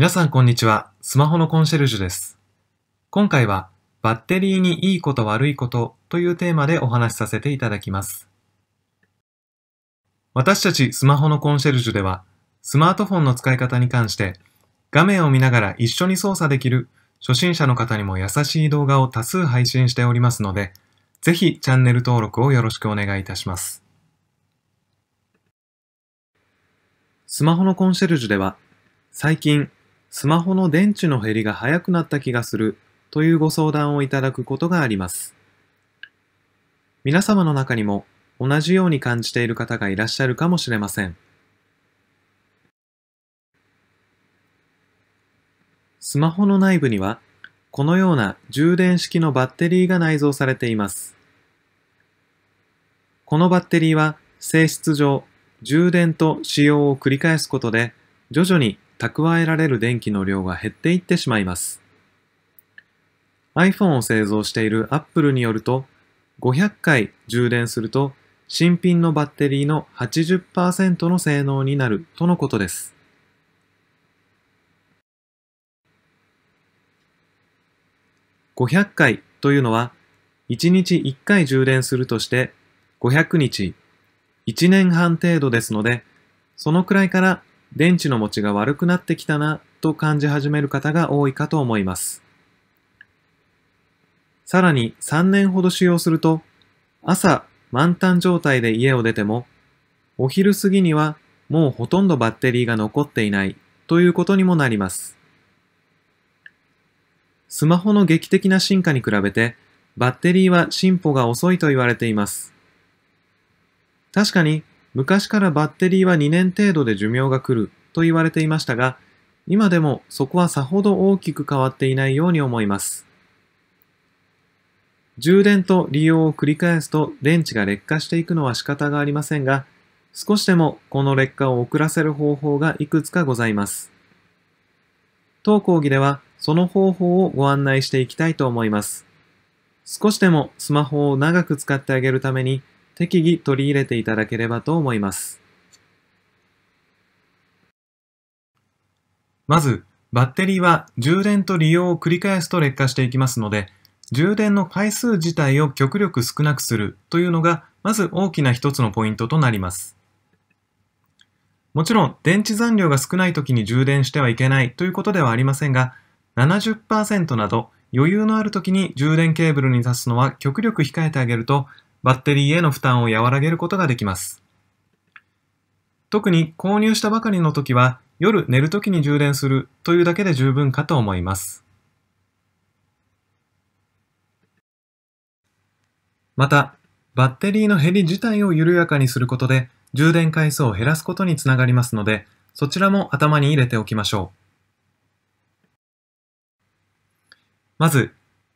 皆さんこんにちは。スマホのコンシェルジュです。今回はバッテリーにいいこと悪いことというテーマでお話しさせていただきます。私たちスマホのコンシェルジュではスマートフォンの使い方に関して画面を見ながら一緒に操作できる初心者の方にも優しい動画を多数配信しておりますのでぜひチャンネル登録をよろしくお願いいたします。スマホのコンシェルジュでは最近スマホの電池の減りが早くなった気がするというご相談をいただくことがあります。皆様の中にも同じように感じている方がいらっしゃるかもしれません。スマホの内部にはこのような充電式のバッテリーが内蔵されています。このバッテリーは性質上充電と使用を繰り返すことで徐々に蓄えられる電気の量が減っていってしまいます。iPhone を製造している Apple によると、500回充電すると新品のバッテリーの80%の性能になるとのことです。500回というのは、1日1回充電するとして500日、1年半程度ですので、そのくらいから電池の持ちが悪くなってきたなと感じ始める方が多いかと思います。さらに3年ほど使用すると、朝満タン状態で家を出ても、お昼過ぎにはもうほとんどバッテリーが残っていないということにもなります。スマホの劇的な進化に比べて、バッテリーは進歩が遅いと言われています。確かに昔からバッテリーは2年程度で寿命が来ると言われていましたが、今でもそこはさほど大きく変わっていないように思います。充電と利用を繰り返すと電池が劣化していくのは仕方がありませんが、少しでもこの劣化を遅らせる方法がいくつかございます。当講義ではその方法をご案内していきたいと思います。少しでもスマホを長く使ってあげるために適宜取り入れていただければと思います。まず、バッテリーは充電と利用を繰り返すと劣化していきますので、充電の回数自体を極力少なくするというのが、まず大きな一つのポイントとなります。もちろん、電池残量が少ない時に充電してはいけないということではありませんが、70%など余裕のある時に充電ケーブルに挿すのは極力控えてあげると、バッテリーへの負担を和らげることができます。特に購入したばかりの時は夜寝る時に充電するというだけで十分かと思います。また、バッテリーの減り自体を緩やかにすることで充電回数を減らすことにつながりますので、そちらも頭に入れておきましょう。まず、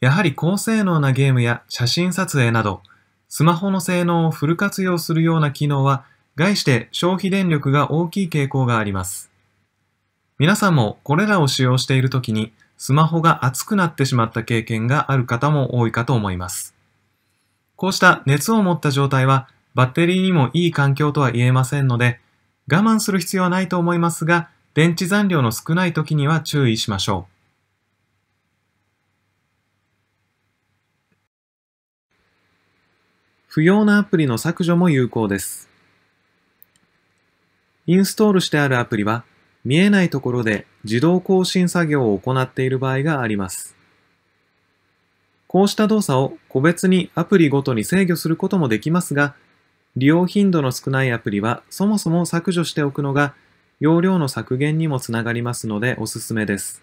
やはり高性能なゲームや写真撮影など、スマホの性能をフル活用するような機能は、概して消費電力が大きい傾向があります。皆さんもこれらを使用しているときに、スマホが熱くなってしまった経験がある方も多いかと思います。こうした熱を持った状態は、バッテリーにもいい環境とは言えませんので、我慢する必要はないと思いますが、電池残量の少ない時には注意しましょう。不要なアプリの削除も有効です。インストールしてあるアプリは、見えないところで自動更新作業を行っている場合があります。こうした動作を個別にアプリごとに制御することもできますが、利用頻度の少ないアプリはそもそも削除しておくのが容量の削減にもつながりますのでおすすめです。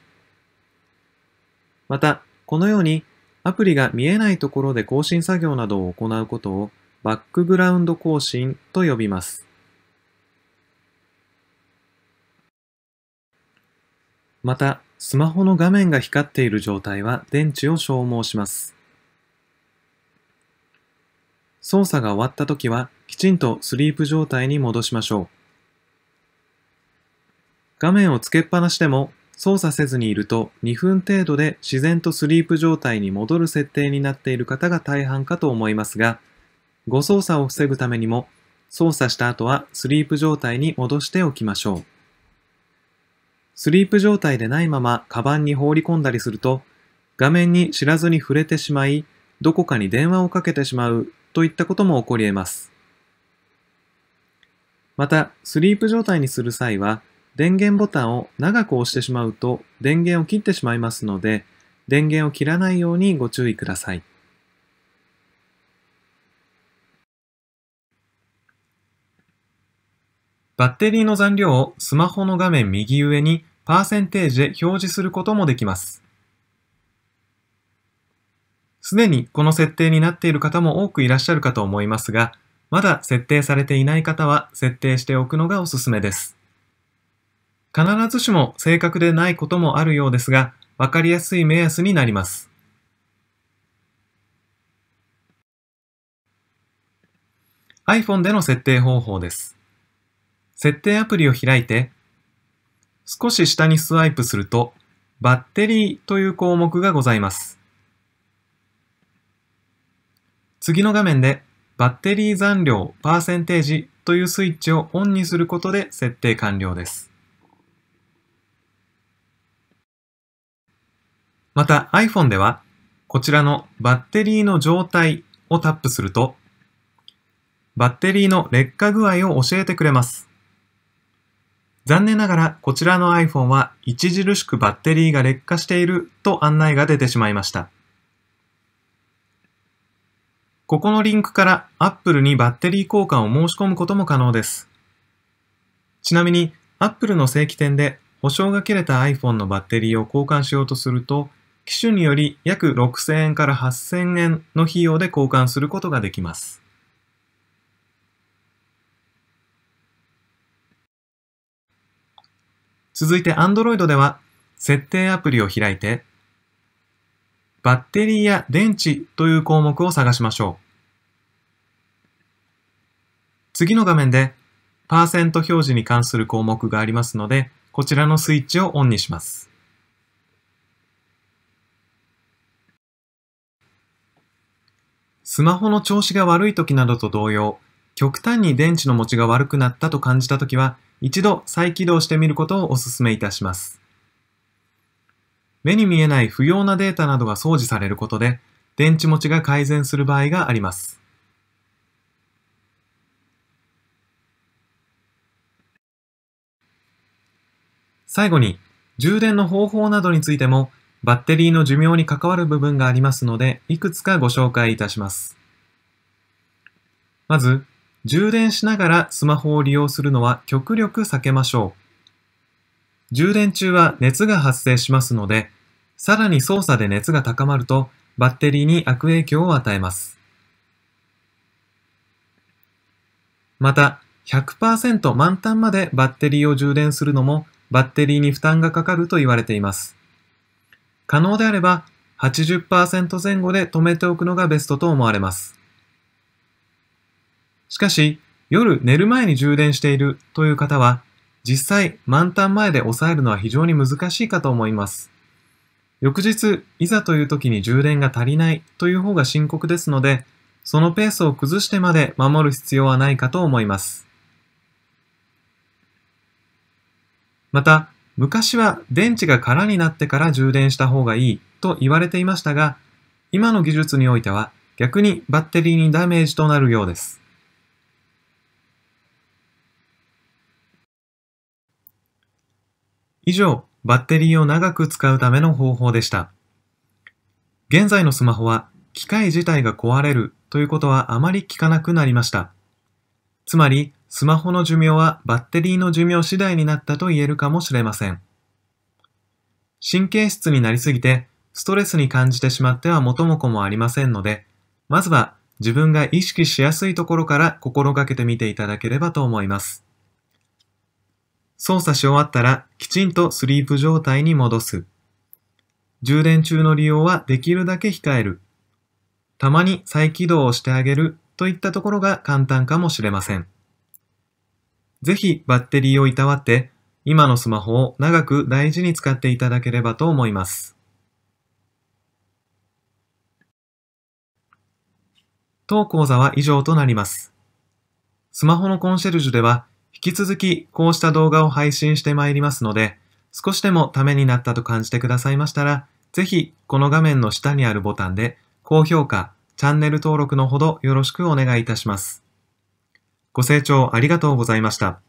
また、このようにアプリが見えないところで更新作業などを行うことをバックグラウンド更新と呼びます。また、スマホの画面が光っている状態は電池を消耗します。操作が終わった時はきちんとスリープ状態に戻しましょう。画面をつけっぱなしでも操作せずにいると2分程度で自然とスリープ状態に戻る設定になっている方が大半かと思いますが、誤操作を防ぐためにも操作した後はスリープ状態に戻しておきましょう。スリープ状態でないままカバンに放り込んだりすると、画面に知らずに触れてしまい、どこかに電話をかけてしまうといったことも起こり得ます。また、スリープ状態にする際は、電源ボタンを長く押してしまうと電源を切ってしまいますので、電源を切らないようにご注意ください。バッテリーの残量をスマホの画面右上にパーセンテージで表示することもできます。すでにこの設定になっている方も多くいらっしゃるかと思いますが、まだ設定されていない方は設定しておくのがおすすめです。必ずしも正確でないこともあるようですが、わかりやすい目安になります。iPhone での設定方法です。設定アプリを開いて、少し下にスワイプすると、バッテリーという項目がございます。次の画面で、バッテリー残量パーセンテージというスイッチをオンにすることで設定完了です。また iPhone では、こちらのバッテリーの状態をタップすると、バッテリーの劣化具合を教えてくれます。残念ながらこちらの iPhone は著しくバッテリーが劣化していると案内が出てしまいました。ここのリンクから Apple にバッテリー交換を申し込むことも可能です。ちなみに Apple の正規店で保証が切れた iPhone のバッテリーを交換しようとすると機種により約6000円から8000円の費用で交換することができます。続いて Android では設定アプリを開いてバッテリーや電池という項目を探しましょう。次の画面でパーセント表示に関する項目がありますのでこちらのスイッチをオンにします。スマホの調子が悪い時などと同様、極端に電池の持ちが悪くなったと感じた時は、一度再起動してみることをお勧めいたします。目に見えない不要なデータなどが掃除されることで、電池持ちが改善する場合があります。最後に、充電の方法などについてもバッテリーの寿命に関わる部分がありますので、いくつかご紹介いたします。まず、充電しながらスマホを利用するのは極力避けましょう。充電中は熱が発生しますので、さらに操作で熱が高まるとバッテリーに悪影響を与えます。また、100%満タンまでバッテリーを充電するのもバッテリーに負担がかかると言われています。可能であれば80%前後で止めておくのがベストと思われます。しかし、夜寝る前に充電しているという方は、実際満タン前で抑えるのは非常に難しいかと思います。翌日、いざという時に充電が足りないという方が深刻ですので、そのペースを崩してまで守る必要はないかと思います。また、昔は電池が空になってから充電した方がいいと言われていましたが、今の技術においては逆にバッテリーにダメージとなるようです。以上、バッテリーを長く使うための方法でした。現在のスマホは機械自体が壊れるということはあまり聞かなくなりました。つまり、スマホの寿命はバッテリーの寿命次第になったと言えるかもしれません。神経質になりすぎてストレスに感じてしまっては元も子もありませんので、まずは自分が意識しやすいところから心がけてみていただければと思います。操作し終わったらきちんとスリープ状態に戻す。充電中の利用はできるだけ控える。たまに再起動をしてあげるといったところが簡単かもしれません。ぜひバッテリーをいたわって、今のスマホを長く大事に使っていただければと思います。当講座は以上となります。スマホのコンシェルジュでは、引き続きこうした動画を配信してまいりますので、少しでもためになったと感じてくださいましたら、ぜひこの画面の下にあるボタンで、高評価、チャンネル登録のほどよろしくお願いいたします。ご清聴ありがとうございました。